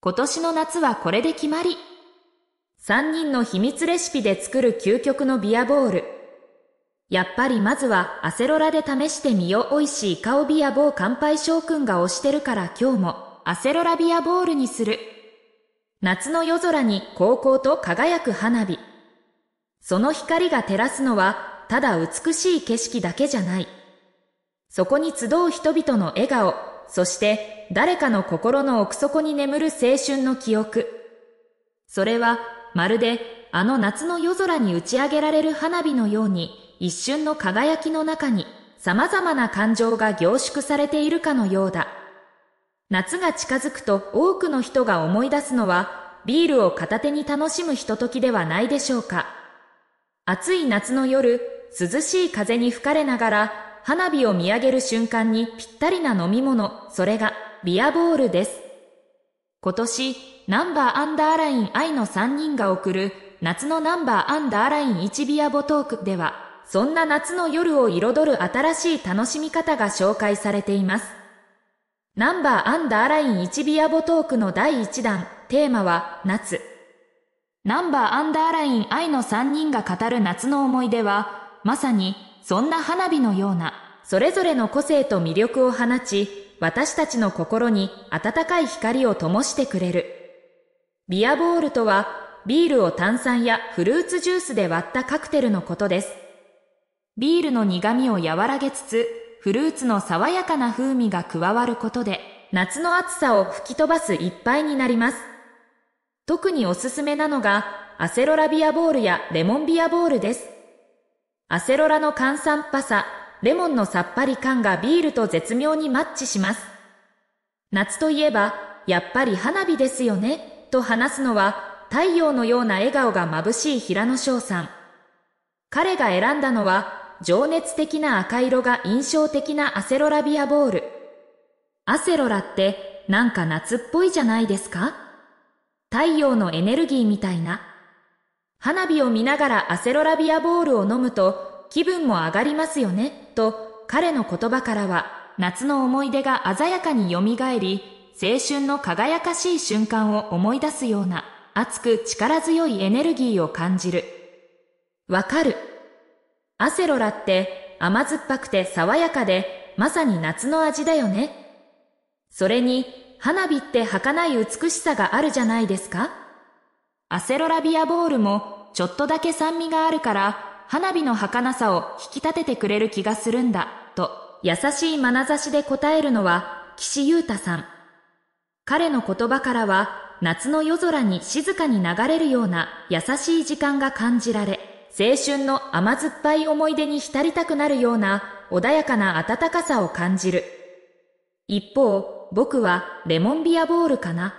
今年の夏はこれで決まり。3人の秘密レシピで作る究極のビアボール。やっぱりまずはアセロラで試してみよう。美味しい顔ビアボー乾杯くんが推してるから今日もアセロラビアボールにする。夏の夜空に高校と輝く花火。その光が照らすのはただ美しい景色だけじゃない。そこに集う人々の笑顔、そして誰かの心の奥底に眠る青春の記憶。それはまるであの夏の夜空に打ち上げられる花火のように一瞬の輝きの中に様々な感情が凝縮されているかのようだ。夏が近づくと多くの人が思い出すのはビールを片手に楽しむひとときではないでしょうか。暑い夏の夜、涼しい風に吹かれながら花火を見上げる瞬間にぴったりな飲み物、それがビアボールです。今年、ナンバーアンダーライン I の3人が送る夏のナンバーアンダーライン1ビアボトークでは、そんな夏の夜を彩る新しい楽しみ方が紹介されています。ナンバーアンダーライン1ビアボトークの第1弾、テーマは夏。ナンバーアンダーライン I の3人が語る夏の思い出は、まさにそんな花火のような、それぞれの個性と魅力を放ち、私たちの心に温かい光を灯してくれる。ビアボールとは、ビールを炭酸やフルーツジュースで割ったカクテルのことです。ビールの苦味を和らげつつ、フルーツの爽やかな風味が加わることで、夏の暑さを吹き飛ばす一杯になります。特におすすめなのが、アセロラビアボールやレモンビアボールです。アセロラの炭酸っぱさ、レモンのさっぱり感がビールと絶妙にマッチします。夏といえば、やっぱり花火ですよね、と話すのは、太陽のような笑顔が眩しい平野翔さん。彼が選んだのは、情熱的な赤色が印象的なアセロラビアボール。アセロラって、なんか夏っぽいじゃないですか太陽のエネルギーみたいな。花火を見ながらアセロラビアボールを飲むと、気分も上がりますよね、と彼の言葉からは夏の思い出が鮮やかによみがえり、青春の輝かしい瞬間を思い出すような熱く力強いエネルギーを感じる。わかる。アセロラって甘酸っぱくて爽やかでまさに夏の味だよね。それに花火って儚い美しさがあるじゃないですかアセロラビアボールもちょっとだけ酸味があるから花火の儚さを引き立ててくれる気がするんだ、と優しい眼差しで答えるのは岸優太さん。彼の言葉からは夏の夜空に静かに流れるような優しい時間が感じられ、青春の甘酸っぱい思い出に浸りたくなるような穏やかな温かさを感じる。一方、僕はレモンビアボールかな。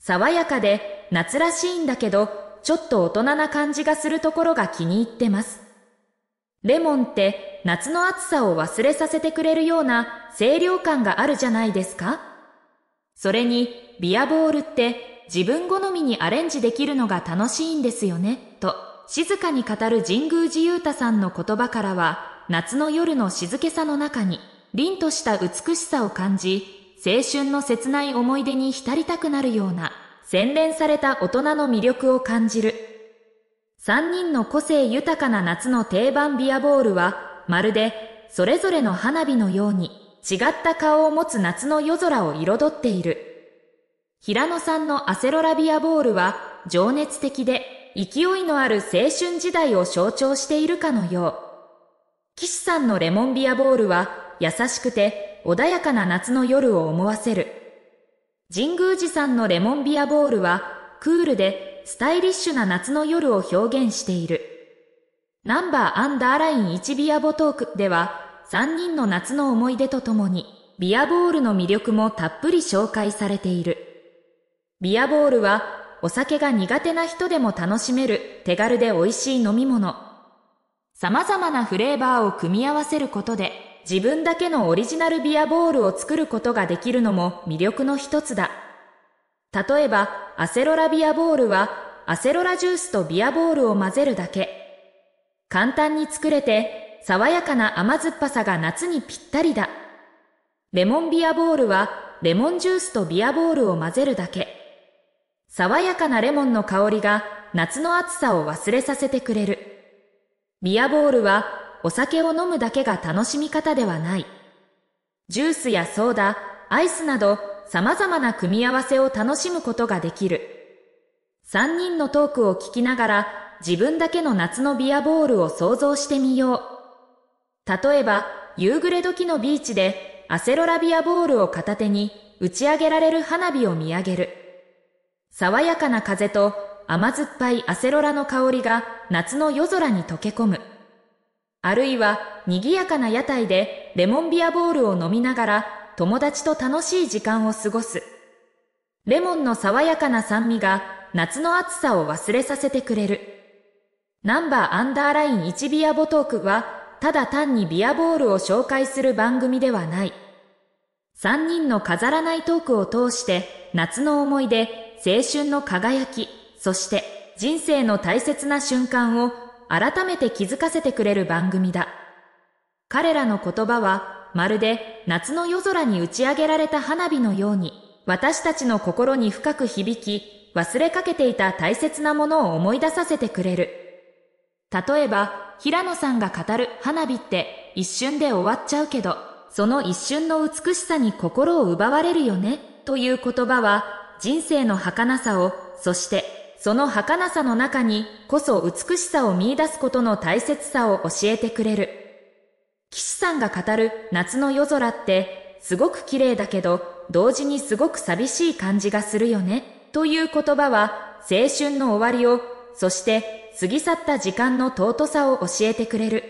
爽やかで夏らしいんだけどちょっと大人な感じがするところが気に入ってます。レモンって夏の暑さを忘れさせてくれるような清涼感があるじゃないですかそれにビアボールって自分好みにアレンジできるのが楽しいんですよね、と静かに語る神宮寺勇太さんの言葉からは夏の夜の静けさの中に凛とした美しさを感じ青春の切ない思い出に浸りたくなるような洗練された大人の魅力を感じる。3人の個性豊かな夏の定番ビアボールは、まるでそれぞれの花火のように違った顔を持つ夏の夜空を彩っている。平野さんのアセロラビアボールは情熱的で勢いのある青春時代を象徴しているかのよう。岸さんのレモンビアボールは優しくて穏やかな夏の夜を思わせる。神宮寺さんのレモンビアボールはクールでスタイリッシュな夏の夜を表現している。ナンバーアンダーライン1ビアボトークでは3人の夏の思い出とともにビアボールの魅力もたっぷり紹介されている。ビアボールはお酒が苦手な人でも楽しめる手軽で美味しい飲み物。様々なフレーバーを組み合わせることで自分だけのオリジナルビアボールを作ることができるのも魅力の一つだ。例えば、アセロラビアボールは、アセロラジュースとビアボールを混ぜるだけ。簡単に作れて、爽やかな甘酸っぱさが夏にぴったりだ。レモンビアボールは、レモンジュースとビアボールを混ぜるだけ。爽やかなレモンの香りが夏の暑さを忘れさせてくれる。ビアボールはお酒を飲むだけが楽しみ方ではない。ジュースやソーダ、アイスなど様々な組み合わせを楽しむことができる。3人のトークを聞きながら自分だけの夏のビアボールを想像してみよう。例えば、夕暮れ時のビーチでアセロラビアボールを片手に打ち上げられる花火を見上げる。爽やかな風と甘酸っぱいアセロラの香りが夏の夜空に溶け込む。あるいは賑やかな屋台でレモンビアボールを飲みながら友達と楽しい時間を過ごす。レモンの爽やかな酸味が夏の暑さを忘れさせてくれる。ナンバーアンダーライン1ビアボトークはただ単にビアボールを紹介する番組ではない。3人の飾らないトークを通して夏の思い出、青春の輝き、そして人生の大切な瞬間を改めて気づかせてくれる番組だ。彼らの言葉はまるで夏の夜空に打ち上げられた花火のように私たちの心に深く響き忘れかけていた大切なものを思い出させてくれる。例えば平野さんが語る花火って一瞬で終わっちゃうけどその一瞬の美しさに心を奪われるよねという言葉は人生の儚さをそしてその儚さの中にこそ美しさを見出すことの大切さを教えてくれる。岸さんが語る夏の夜空って、すごく綺麗だけど、同時にすごく寂しい感じがするよね、という言葉は、青春の終わりを、そして過ぎ去った時間の尊さを教えてくれる。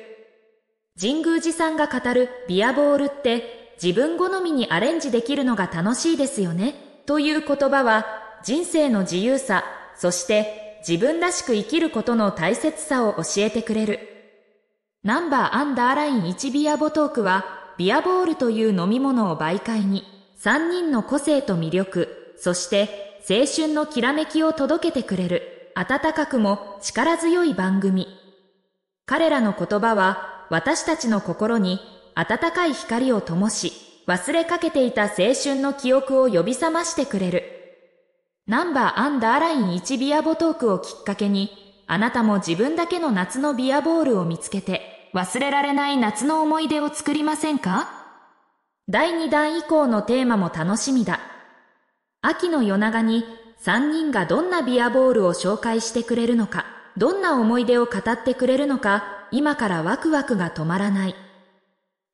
神宮寺さんが語るビアボールって、自分好みにアレンジできるのが楽しいですよね、という言葉は、人生の自由さ、そして自分らしく生きることの大切さを教えてくれる。ナンバーアンダーライン1ビアボトークは、ビアボールという飲み物を媒介に、3人の個性と魅力、そして青春のきらめきを届けてくれる、温かくも力強い番組。彼らの言葉は、私たちの心に温かい光を灯し、忘れかけていた青春の記憶を呼び覚ましてくれる。ナンバーアンダーライン1ビアボトークをきっかけに、あなたも自分だけの夏のビアボールを見つけて、忘れられない夏の思い出を作りませんか第2弾以降のテーマも楽しみだ。秋の夜長に3人がどんなビアボールを紹介してくれるのか、どんな思い出を語ってくれるのか、今からワクワクが止まらない。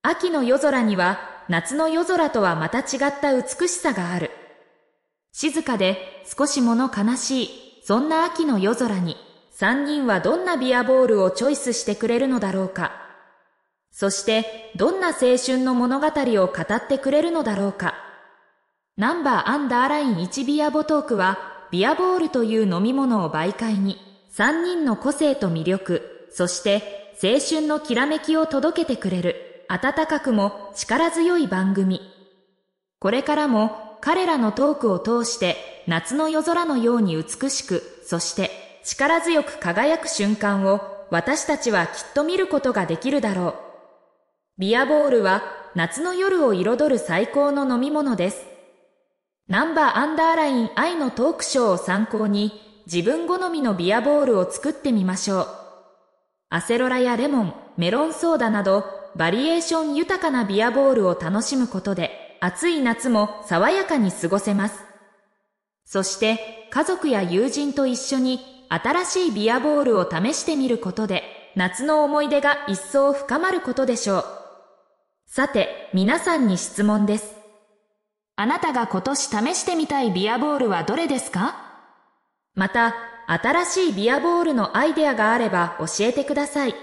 秋の夜空には夏の夜空とはまた違った美しさがある。静かで少しもの悲しい、そんな秋の夜空に、3人はどんなビアボールをチョイスしてくれるのだろうか。そして、どんな青春の物語を語ってくれるのだろうか。ナンバーアンダーライン1ビアボトークは、ビアボールという飲み物を媒介に、3人の個性と魅力、そして青春のきらめきを届けてくれる、温かくも力強い番組。これからも彼らのトークを通して夏の夜空のように美しく、そして力強く輝く瞬間を私たちはきっと見ることができるだろう。ビアボールは夏の夜を彩る最高の飲み物です。ナンバーアンダーライン愛のトークショーを参考に自分好みのビアボールを作ってみましょう。アセロラやレモン、メロンソーダなどバリエーション豊かなビアボールを楽しむことで暑い夏も爽やかに過ごせます。そして家族や友人と一緒に新しいビアボールを試してみることで夏の思い出が一層深まることでしょう。さて、皆さんに質問です。あなたが今年試してみたいビアボールはどれですかまた、新しいビアボールのアイデアがあれば教えてください。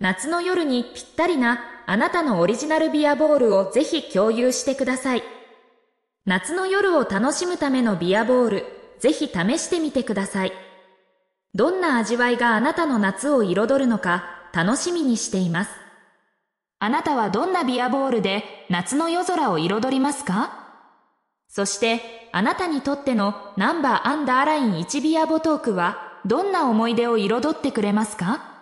夏の夜にぴったりなあなたのオリジナルビアボールをぜひ共有してください。夏の夜を楽しむためのビアボール、ぜひ試してみてください。どんな味わいがあなたの夏を彩るのか楽しみにしています。あなたはどんなビアボールで夏の夜空を彩りますかそして、あなたにとってのナンバーアンダーライン1ビアボトークはどんな思い出を彩ってくれますか